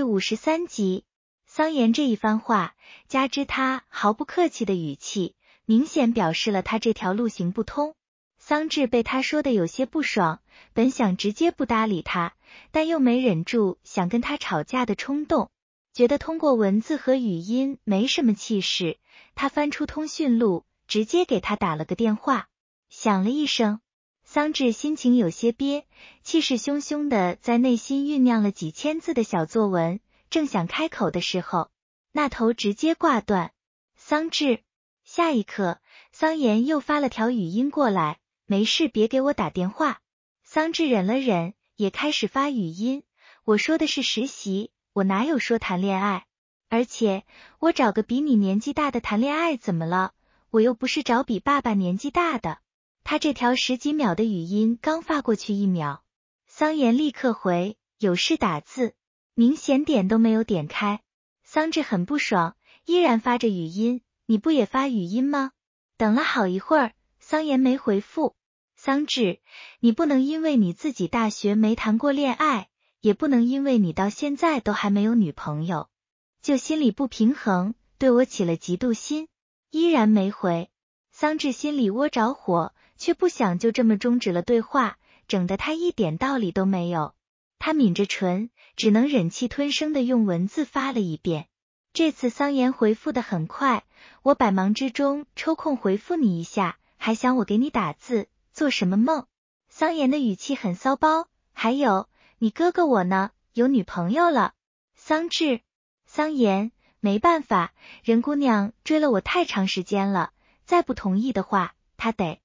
第五十三集，桑延这一番话，加之他毫不客气的语气，明显表示了他这条路行不通。桑稚被他说的有些不爽，本想直接不搭理他，但又没忍住想跟他吵架的冲动，觉得通过文字和语音没什么气势，他翻出通讯录，直接给他打了个电话，响了一声。桑稚心情有些憋，气势汹汹的在内心酝酿了几千字的小作文，正想开口的时候，那头直接挂断。桑稚，下一刻，桑岩又发了条语音过来：“没事，别给我打电话。”桑稚忍了忍，也开始发语音：“我说的是实习，我哪有说谈恋爱？而且我找个比你年纪大的谈恋爱怎么了？我又不是找比爸爸年纪大的。”他这条十几秒的语音刚发过去一秒，桑延立刻回有事打字，明显点都没有点开。桑稚很不爽，依然发着语音。你不也发语音吗？等了好一会儿，桑岩没回复。桑稚，你不能因为你自己大学没谈过恋爱，也不能因为你到现在都还没有女朋友，就心里不平衡，对我起了嫉妒心。依然没回，桑稚心里窝着火。却不想就这么终止了对话，整得他一点道理都没有。他抿着唇，只能忍气吞声的用文字发了一遍。这次桑延回复的很快，我百忙之中抽空回复你一下，还想我给你打字，做什么梦？桑延的语气很骚包。还有你哥哥我呢，有女朋友了。桑稚，桑延，没办法，任姑娘追了我太长时间了，再不同意的话，她得。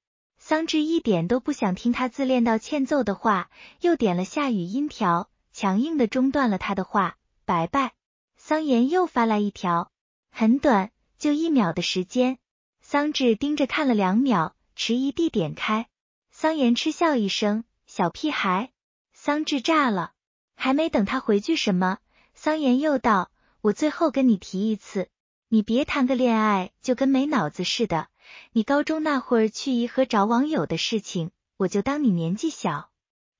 桑稚一点都不想听他自恋到欠揍的话，又点了下语音条，强硬的中断了他的话。拜拜，桑岩又发来一条，很短，就一秒的时间。桑稚盯着看了两秒，迟疑地点开。桑岩嗤笑一声，小屁孩。桑稚炸了，还没等他回句什么，桑岩又道：“我最后跟你提一次，你别谈个恋爱就跟没脑子似的。”你高中那会儿去颐和找网友的事情，我就当你年纪小，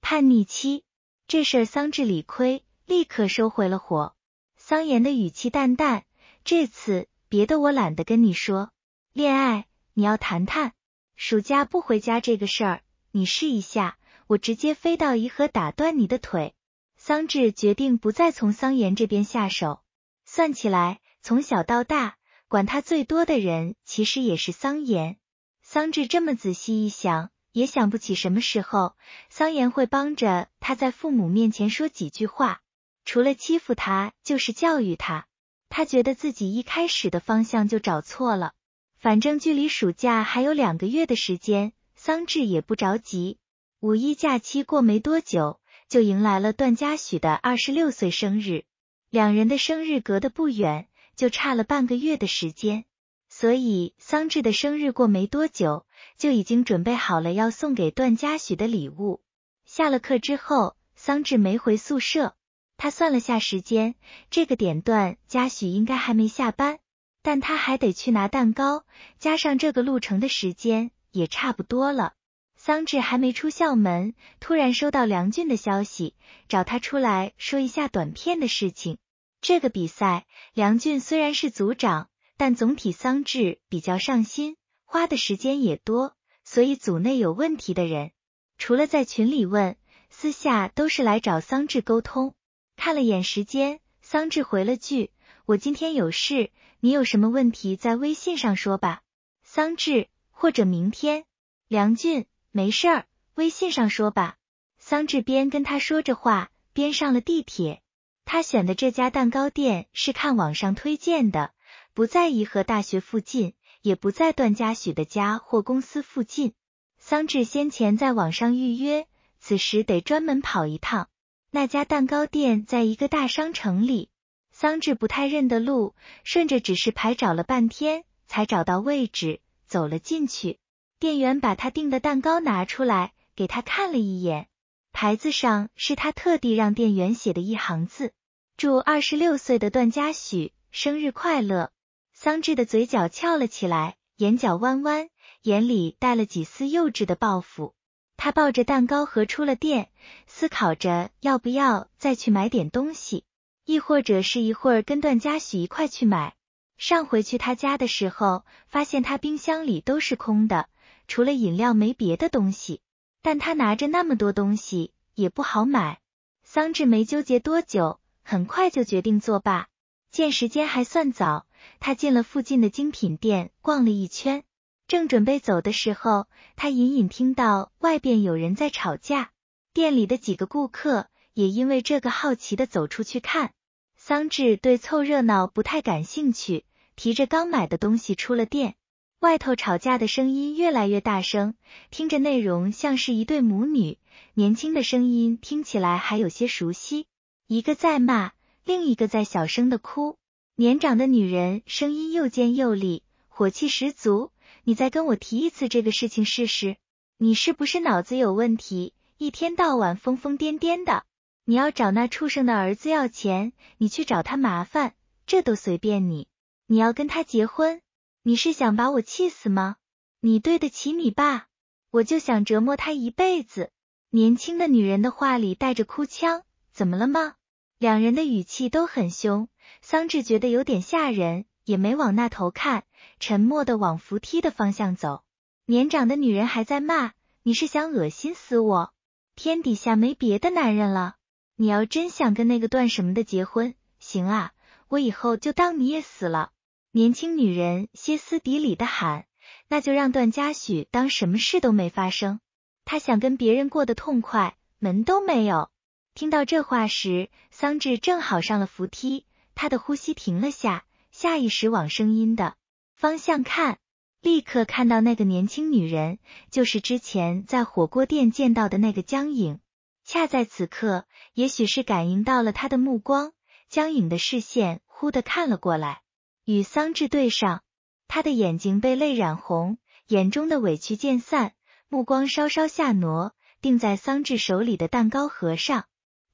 叛逆期。这事桑稚理亏，立刻收回了火。桑延的语气淡淡，这次别的我懒得跟你说，恋爱你要谈谈，暑假不回家这个事儿你试一下，我直接飞到颐和打断你的腿。桑稚决定不再从桑延这边下手，算起来从小到大。管他最多的人其实也是桑延。桑稚这么仔细一想，也想不起什么时候桑延会帮着他在父母面前说几句话，除了欺负他就是教育他。他觉得自己一开始的方向就找错了。反正距离暑假还有两个月的时间，桑稚也不着急。五一假期过没多久，就迎来了段嘉许的二十六岁生日。两人的生日隔得不远。就差了半个月的时间，所以桑稚的生日过没多久，就已经准备好了要送给段嘉许的礼物。下了课之后，桑稚没回宿舍，他算了下时间，这个点段嘉许应该还没下班，但他还得去拿蛋糕，加上这个路程的时间，也差不多了。桑稚还没出校门，突然收到梁俊的消息，找他出来说一下短片的事情。这个比赛，梁俊虽然是组长，但总体桑稚比较上心，花的时间也多，所以组内有问题的人，除了在群里问，私下都是来找桑稚沟通。看了眼时间，桑稚回了句：“我今天有事，你有什么问题在微信上说吧。”桑稚，或者明天，梁俊没事，微信上说吧。桑稚边跟他说着话，边上了地铁。他选的这家蛋糕店是看网上推荐的，不在颐和大学附近，也不在段嘉许的家或公司附近。桑稚先前在网上预约，此时得专门跑一趟。那家蛋糕店在一个大商城里，桑稚不太认得路，顺着指示牌找了半天才找到位置，走了进去。店员把他订的蛋糕拿出来，给他看了一眼，牌子上是他特地让店员写的一行字。祝二十六岁的段嘉许生日快乐！桑稚的嘴角翘了起来，眼角弯弯，眼里带了几丝幼稚的报复。他抱着蛋糕盒出了店，思考着要不要再去买点东西，亦或者是一会儿跟段嘉许一块去买。上回去他家的时候，发现他冰箱里都是空的，除了饮料没别的东西。但他拿着那么多东西也不好买。桑稚没纠结多久。很快就决定作罢。见时间还算早，他进了附近的精品店逛了一圈。正准备走的时候，他隐隐听到外边有人在吵架。店里的几个顾客也因为这个好奇的走出去看。桑稚对凑热闹不太感兴趣，提着刚买的东西出了店。外头吵架的声音越来越大声，听着内容像是一对母女，年轻的声音听起来还有些熟悉。一个在骂，另一个在小声的哭。年长的女人声音又尖又厉，火气十足。你再跟我提一次这个事情试试，你是不是脑子有问题？一天到晚疯疯癫癫的。你要找那畜生的儿子要钱，你去找他麻烦，这都随便你。你要跟他结婚，你是想把我气死吗？你对得起你爸？我就想折磨他一辈子。年轻的女人的话里带着哭腔。怎么了吗？两人的语气都很凶，桑稚觉得有点吓人，也没往那头看，沉默的往扶梯的方向走。年长的女人还在骂：“你是想恶心死我？天底下没别的男人了，你要真想跟那个段什么的结婚，行啊，我以后就当你也死了。”年轻女人歇斯底里的喊：“那就让段嘉许当什么事都没发生，他想跟别人过得痛快，门都没有。”听到这话时，桑稚正好上了扶梯，他的呼吸停了下，下意识往声音的方向看，立刻看到那个年轻女人，就是之前在火锅店见到的那个江影。恰在此刻，也许是感应到了他的目光，江影的视线忽的看了过来，与桑稚对上，他的眼睛被泪染红，眼中的委屈渐散，目光稍稍下挪，定在桑稚手里的蛋糕盒上。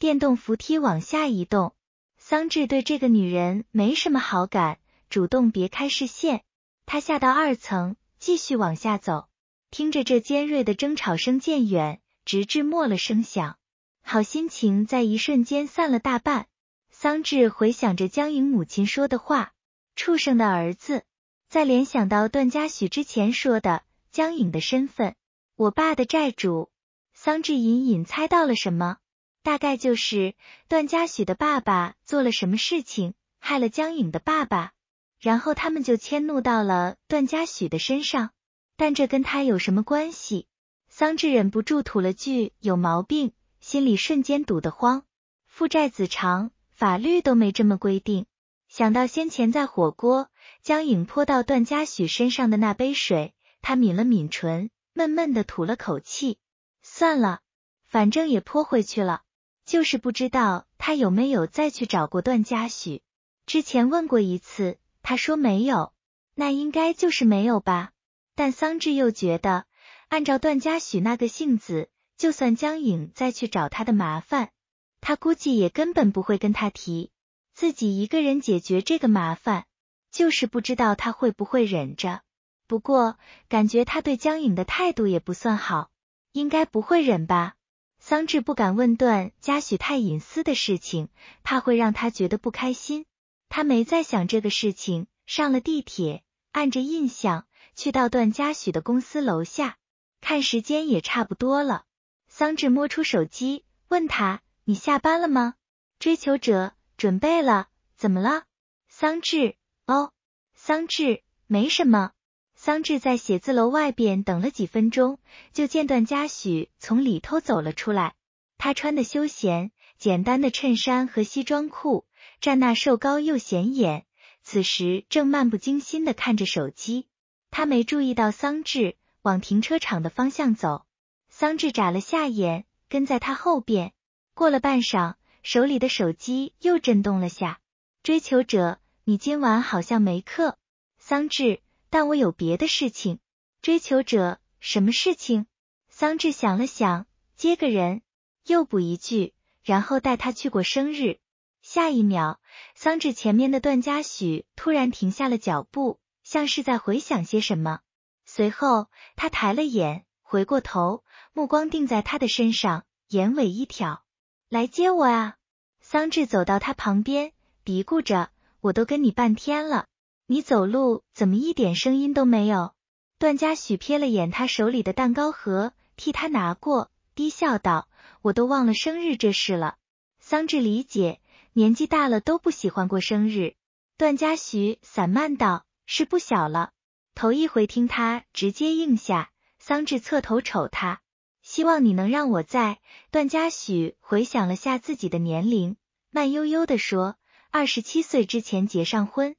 电动扶梯往下移动，桑稚对这个女人没什么好感，主动别开视线。他下到二层，继续往下走，听着这尖锐的争吵声渐远，直至没了声响。好心情在一瞬间散了大半。桑稚回想着江颖母亲说的话：“畜生的儿子。”再联想到段嘉许之前说的江颖的身份，我爸的债主，桑稚隐隐猜到了什么。大概就是段嘉许的爸爸做了什么事情，害了江颖的爸爸，然后他们就迁怒到了段嘉许的身上。但这跟他有什么关系？桑稚忍不住吐了句“有毛病”，心里瞬间堵得慌。父债子偿，法律都没这么规定。想到先前在火锅江颖泼到段嘉许身上的那杯水，他抿了抿唇，闷闷的吐了口气。算了，反正也泼回去了。就是不知道他有没有再去找过段嘉许。之前问过一次，他说没有，那应该就是没有吧。但桑稚又觉得，按照段嘉许那个性子，就算江颖再去找他的麻烦，他估计也根本不会跟他提，自己一个人解决这个麻烦。就是不知道他会不会忍着。不过感觉他对江颖的态度也不算好，应该不会忍吧。桑稚不敢问段嘉许太隐私的事情，怕会让他觉得不开心。他没再想这个事情，上了地铁，按着印象去到段嘉许的公司楼下。看时间也差不多了，桑稚摸出手机，问他：“你下班了吗？”追求者准备了，怎么了？桑稚，哦，桑稚，没什么。桑稚在写字楼外边等了几分钟，就见段嘉许从里头走了出来。他穿的休闲简单的衬衫和西装裤，站那瘦高又显眼。此时正漫不经心的看着手机，他没注意到桑稚往停车场的方向走。桑稚眨了下眼，跟在他后边。过了半晌，手里的手机又震动了下。追求者，你今晚好像没课。桑稚。但我有别的事情，追求者，什么事情？桑稚想了想，接个人，又补一句，然后带他去过生日。下一秒，桑稚前面的段嘉许突然停下了脚步，像是在回想些什么。随后，他抬了眼，回过头，目光定在他的身上，眼尾一挑，来接我啊！桑稚走到他旁边，嘀咕着：“我都跟你半天了。”你走路怎么一点声音都没有？段嘉许瞥了眼他手里的蛋糕盒，替他拿过，低笑道：“我都忘了生日这事了。”桑稚理解，年纪大了都不喜欢过生日。段嘉许散漫道：“是不小了。”头一回听他直接应下。桑稚侧头瞅他，希望你能让我在。段嘉许回想了下自己的年龄，慢悠悠地说：“二十七岁之前结上婚。”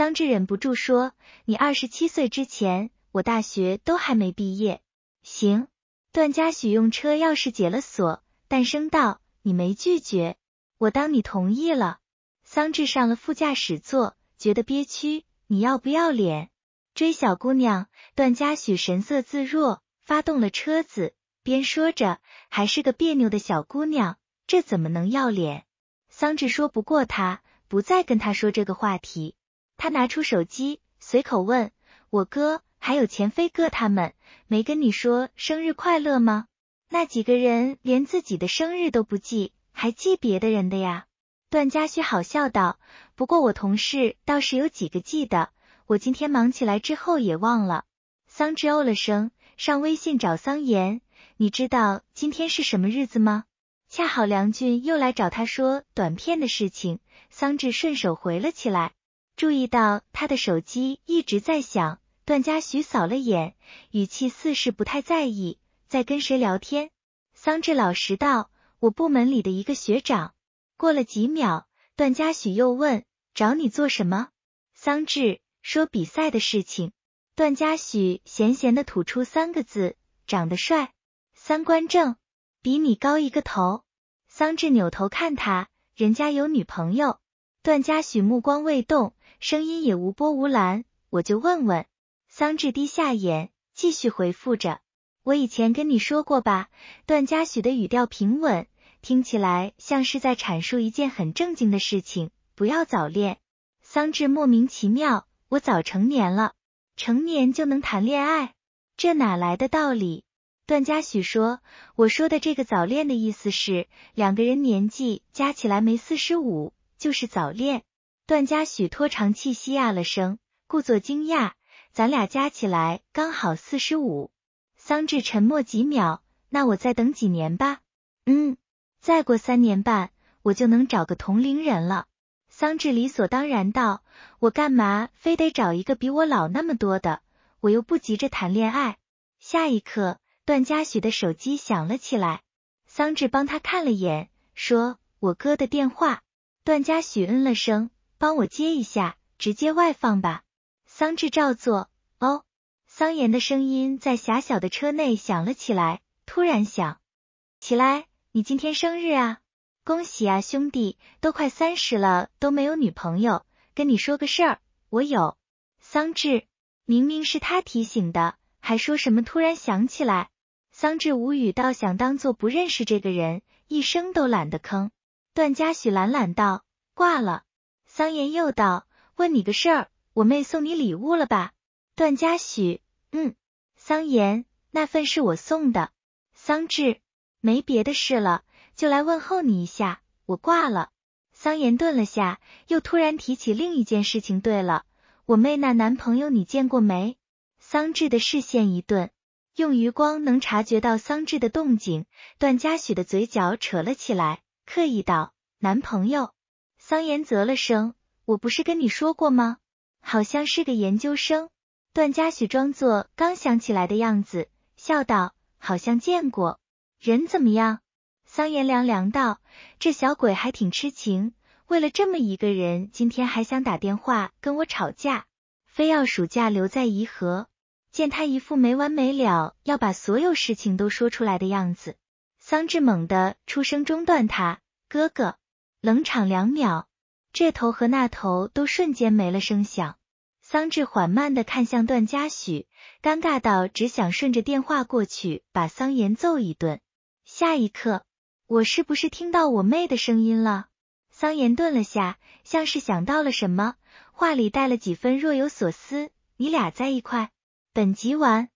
桑稚忍不住说：“你二十七岁之前，我大学都还没毕业。”行，段嘉许用车钥匙解了锁，但声道：“你没拒绝，我当你同意了。”桑稚上了副驾驶座，觉得憋屈：“你要不要脸？追小姑娘？”段嘉许神色自若，发动了车子，边说着：“还是个别扭的小姑娘，这怎么能要脸？”桑稚说不过他，不再跟他说这个话题。他拿出手机，随口问我哥还有钱飞哥他们没跟你说生日快乐吗？那几个人连自己的生日都不记，还记别的人的呀？段嘉许好笑道。不过我同事倒是有几个记得，我今天忙起来之后也忘了。桑稚哦了声，上微信找桑岩。你知道今天是什么日子吗？恰好梁俊又来找他说短片的事情，桑稚顺手回了起来。注意到他的手机一直在响，段嘉许扫了眼，语气似是不太在意，在跟谁聊天。桑稚老实道：“我部门里的一个学长。”过了几秒，段嘉许又问：“找你做什么？”桑稚说：“比赛的事情。”段嘉许闲闲的吐出三个字：“长得帅，三观正，比你高一个头。”桑稚扭头看他，人家有女朋友。段嘉许目光未动，声音也无波无澜。我就问问桑稚，低下眼继续回复着。我以前跟你说过吧？段嘉许的语调平稳，听起来像是在阐述一件很正经的事情。不要早恋。桑稚莫名其妙，我早成年了，成年就能谈恋爱？这哪来的道理？段嘉许说：“我说的这个早恋的意思是，两个人年纪加起来没四十五。”就是早恋，段嘉许拖长气息啊了声，故作惊讶。咱俩加起来刚好四十五。桑稚沉默几秒，那我再等几年吧。嗯，再过三年半，我就能找个同龄人了。桑稚理所当然道：“我干嘛非得找一个比我老那么多的？我又不急着谈恋爱。”下一刻，段嘉许的手机响了起来，桑稚帮他看了眼，说：“我哥的电话。”段嘉许嗯了声，帮我接一下，直接外放吧。桑稚照做。哦，桑岩的声音在狭小的车内响了起来。突然想起来，你今天生日啊！恭喜啊，兄弟，都快三十了都没有女朋友。跟你说个事儿，我有。桑稚，明明是他提醒的，还说什么突然想起来。桑稚无语到想当做不认识这个人，一声都懒得吭。段嘉许懒懒道：“挂了。”桑岩又道：“问你个事儿，我妹送你礼物了吧？”段嘉许：“嗯。”桑岩：“那份是我送的。”桑稚：“没别的事了，就来问候你一下，我挂了。”桑岩顿了下，又突然提起另一件事情：“对了，我妹那男朋友你见过没？”桑稚的视线一顿，用余光能察觉到桑稚的动静，段嘉许的嘴角扯了起来。刻意道：“男朋友。”桑延啧了声，“我不是跟你说过吗？好像是个研究生。”段嘉许装作刚想起来的样子，笑道：“好像见过，人怎么样？”桑延凉凉道：“这小鬼还挺痴情，为了这么一个人，今天还想打电话跟我吵架，非要暑假留在颐和。见他一副没完没了要把所有事情都说出来的样子。”桑稚猛地出声中断，他哥哥冷场两秒，这头和那头都瞬间没了声响。桑稚缓慢的看向段嘉许，尴尬到只想顺着电话过去把桑岩揍一顿。下一刻，我是不是听到我妹的声音了？桑岩顿了下，像是想到了什么，话里带了几分若有所思。你俩在一块？本集完。